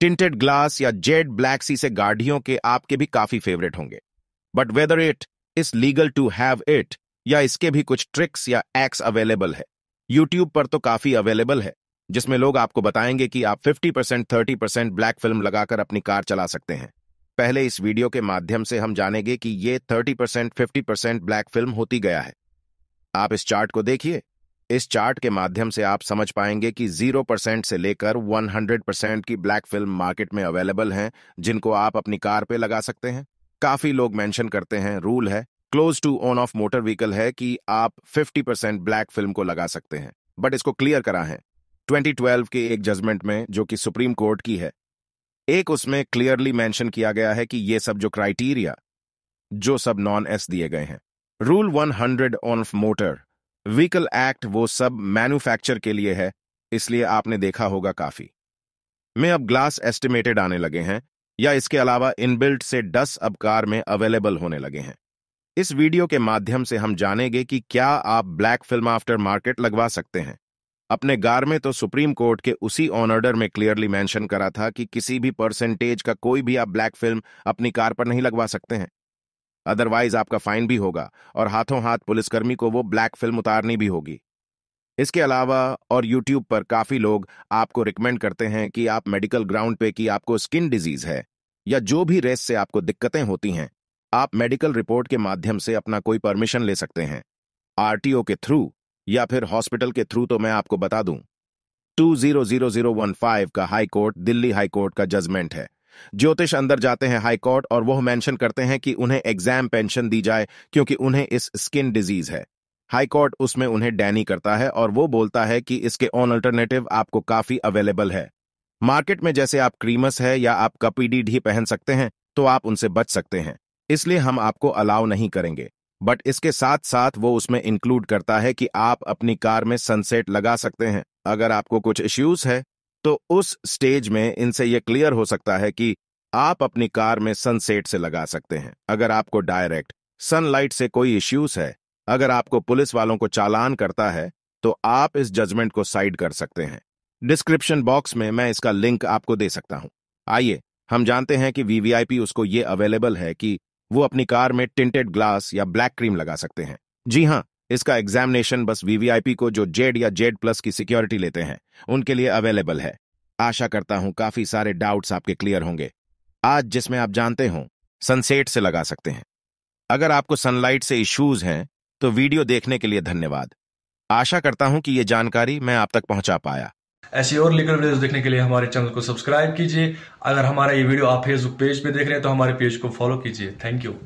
tinted glass या jet black सी से गाड़ियों के आपके भी काफी फेवरेट होंगे but whether it is legal to have it या इसके भी कुछ ट्रिक्स या एक्स अवेलेबल है यूट्यूब पर तो काफी अवेलेबल है जिसमें लोग आपको बताएंगे कि आप 50 percent thirty percent black film लगाकर अपनी कार चला सकते हैं पहले इस वीडियो के माध्यम से हम जानेंगे कि ये 30 percent fifty percent black film होती गया है आप इस चार्ट को देखिए इस चार्ट के माध्यम से आप समझ पाएंगे कि 0 परसेंट से लेकर 100 परसेंट की ब्लैक फिल्म मार्केट में अवेलेबल हैं जिनको आप अपनी कार पे लगा सकते हैं काफी लोग मेंशन करते हैं रूल है clause two on of motor vehicle है कि आप 50 परसेंट ब्लैक फिल्म को लगा सकते हैं बट इसको क्लियर करा है 2012 के एक जजमेंट में जो कि सुप्रीम कोर्ट की है एक उसमें क्लियरली मैंशन किया गया है कि ये सब जो क्राइटेरिया जो सब नॉन एस दिए गए हैं rule hundred on of motor vehicle act वो सब मैन्युफैक्चर के लिए है इसलिए आपने देखा होगा काफी में अब ग्लास एस्टिमेटेड आने लगे हैं या इसके अलावा इनबिल्ट से डस अब कार में अवेलेबल होने लगे हैं इस वीडियो के माध्यम से हम जानेंगे कि क्या आप ब्लैक फिल्म आफ्टर मार्केट लगवा सकते हैं अपने गार में तो सुप्रीम कोर्ट के उसी ऑनर्डर में क्लियरली मेंशन करा था कि किसी भी परसेंटेज का कोई भी आप ब्लैक फिल्म अपनी कार पर नहीं लगवा सकते हैं अदरवाइज आपका फाइन भी होगा और हाथों हाथ पुलिसकर्मी को वो ब्लैक फिल्म उतारनी भी होगी इसके अलावा और यूट्यूब पर काफी लोग आपको रिकमेंड करते हैं कि आप मेडिकल ग्राउंड पे कि आपको स्किन डिजीज है या जो भी रेस से आपको दिक्कतें होती हैं आप मेडिकल रिपोर्ट के माध्यम से अपना कोई परमिशन ले सकते हैं आरटीओ के थ्रू या फिर हॉस्पिटल के थ्रू तो मैं आपको बता दूं 200015 का high court Delhi high court का जजमेंट है ज्योतिष अंदर जाते हैं हाईकोर्ट और वह मेंशन करते हैं कि उन्हें एग्जाम पेंशन दी जाए क्योंकि उन्हें इस स्किन डिजीज है कोर्ट उसमें उन्हें डैनी करता है और वो बोलता है कि इसके ऑन अल्टरनेटिव आपको काफी अवेलेबल है मार्केट में जैसे आप क्रीमस है या आप कपीडी ढी पहन सकते हैं तो आप उनसे बच सकते हैं इसलिए हम आपको अलाउ नहीं करेंगे बट इसके साथ साथ वो उसमें इंक्लूड करता है कि आप अपनी कार में सनसेट लगा सकते हैं अगर आपको कुछ इश्यूज है तो उस स्टेज में इनसे यह क्लियर हो सकता है कि आप अपनी कार में सनसेट से लगा सकते हैं अगर आपको डायरेक्ट सनलाइट से कोई इश्यूज है अगर आपको पुलिस वालों को चालान करता है तो आप इस जजमेंट को साइड कर सकते हैं डिस्क्रिप्शन बॉक्स में मैं इसका लिंक आपको दे सकता हूं आइए हम जानते हैं कि वीवीआईपी उसको ये अवेलेबल है कि वो अपनी कार में टिंटेड ग्लास या ब्लैक क्रीम लगा सकते हैं जी हाँ इसका एग्जामिनेशन बस वीवीआईपी को जो जेड या जेड प्लस की सिक्योरिटी लेते हैं उनके लिए अवेलेबल है आशा करता हूं काफी सारे डाउट्स आपके क्लियर होंगे आज जिसमें आप जानते हो सनसेट से लगा सकते हैं अगर आपको सनलाइट से इश्यूज हैं तो वीडियो देखने के लिए धन्यवाद आशा करता हूं कि ये जानकारी मैं आप तक पहुंचा पाया ऐसे और लीगल वीडियोस देखने के लिए हमारे चैनल को सब्सक्राइब कीजिए अगर हमारा ये वीडियो आप फेसबुक पेज पे देख रहे हैं तो हमारे पेज को फॉलो कीजिए थैंक यू